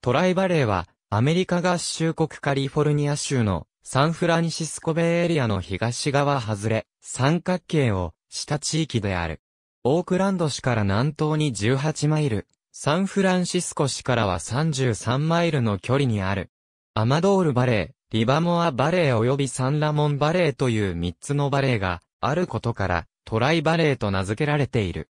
トライバレーは、アメリカ合衆国カリフォルニア州のサンフランシスコベイエリアの東側外れ、三角形をした地域である。オークランド市から南東に18マイル、サンフランシスコ市からは33マイルの距離にある。アマドールバレー、リバモアバレー及びサンラモンバレーという3つのバレーがあることから、トライバレーと名付けられている。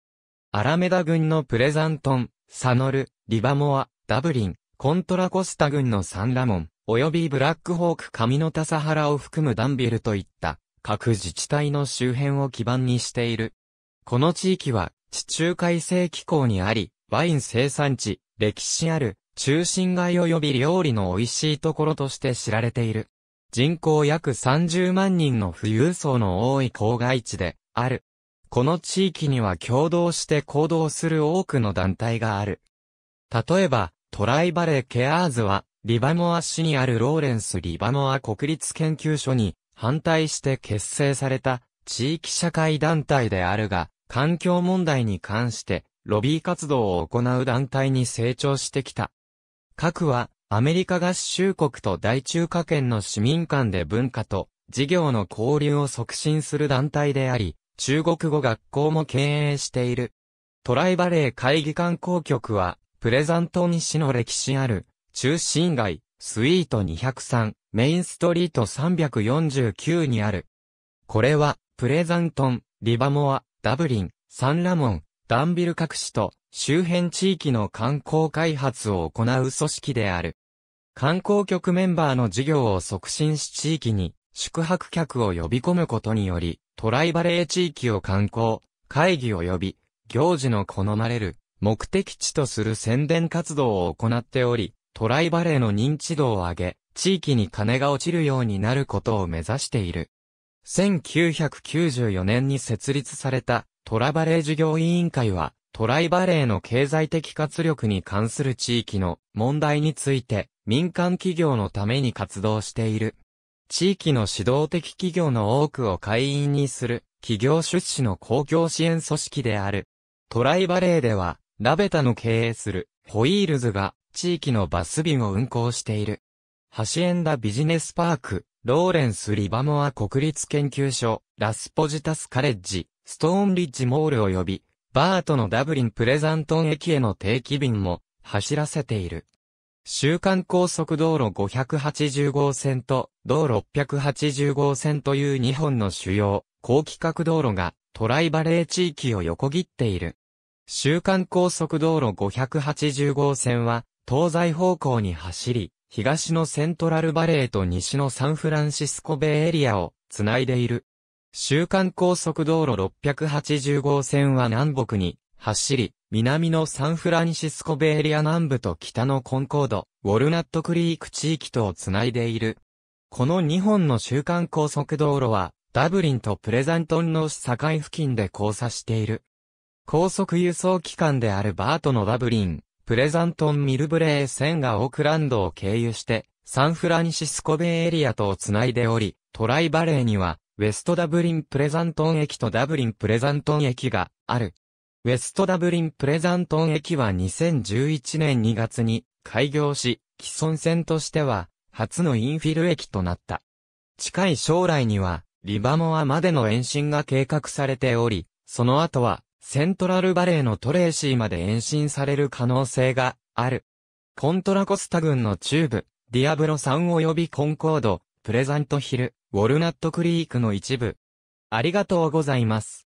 アラメダ郡のプレザントン、サノル、リバモア、ダブリン、コントラコスタ軍のサンラモン、及びブラックホーク上の田サハラを含むダンビルといった各自治体の周辺を基盤にしている。この地域は地中海性気候にあり、ワイン生産地、歴史ある中心街及び料理の美味しいところとして知られている。人口約30万人の富裕層の多い郊外地である。この地域には共同して行動する多くの団体がある。例えば、トライバレーケアーズは、リバモア市にあるローレンス・リバモア国立研究所に反対して結成された地域社会団体であるが、環境問題に関してロビー活動を行う団体に成長してきた。各はアメリカ合衆国と大中華圏の市民間で文化と事業の交流を促進する団体であり、中国語学校も経営している。トライバレー会議観光局はプレザントン市の歴史ある、中心街、スイート203、メインストリート349にある。これは、プレザントン、リバモア、ダブリン、サンラモン、ダンビル各市と、周辺地域の観光開発を行う組織である。観光局メンバーの事業を促進し地域に宿泊客を呼び込むことにより、トライバレー地域を観光、会議及び、行事の好まれる目的地とする宣伝活動を行っており、トライバレーの認知度を上げ、地域に金が落ちるようになることを目指している。1994年に設立されたトラバレー事業委員会は、トライバレーの経済的活力に関する地域の問題について民間企業のために活動している。地域の指導的企業の多くを会員にする企業出資の公共支援組織である。トライバレーではラベタの経営するホイールズが地域のバス便を運行している。ハシエンダビジネスパーク、ローレンス・リバモア国立研究所、ラスポジタス・カレッジ、ストーンリッジ・モール及び、バートのダブリン・プレザントン駅への定期便も走らせている。週間高速道路580号線と道680号線という2本の主要、高規格道路がトライバレー地域を横切っている。週間高速道路580号線は、東西方向に走り、東のセントラルバレーと西のサンフランシスコベイエリアをつないでいる。週間高速道路680号線は南北に走り、南のサンフランシスコベイエリア南部と北のコンコード、ウォルナットクリーク地域とをつないでいる。この2本の週間高速道路は、ダブリンとプレザントンの市境付近で交差している。高速輸送機関であるバートのダブリン、プレザントン・ミルブレー線がオークランドを経由して、サンフランシスコベイエリアとをつないでおり、トライバレーには、ウェストダブリン・プレザントン駅とダブリン・プレザントン駅がある。ウェストダブリン・プレザントン駅は2011年2月に開業し、既存線としては、初のインフィル駅となった。近い将来には、リバモアまでの延伸が計画されており、その後は、セントラルバレーのトレーシーまで延伸される可能性がある。コントラコスタ軍の中部、ディアブロ3及びコンコード、プレザントヒル、ウォルナットクリークの一部。ありがとうございます。